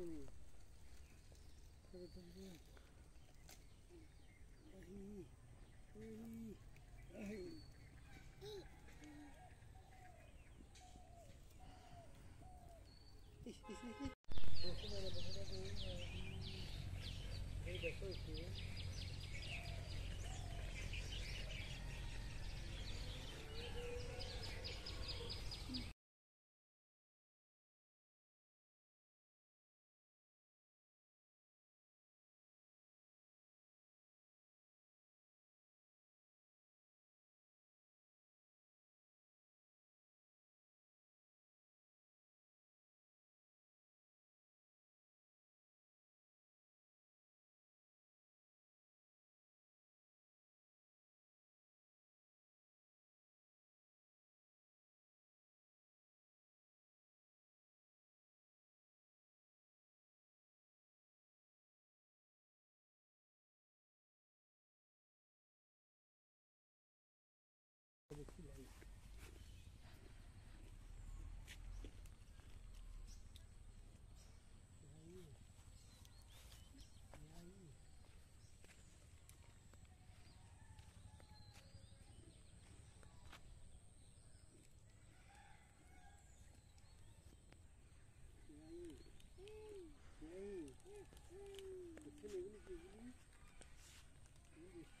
しこれだねいはいはいはい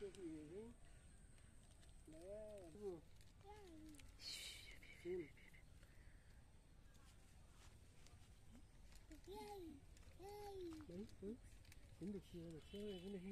嘘，别别别别别！真的吃，真的吃，真的吃。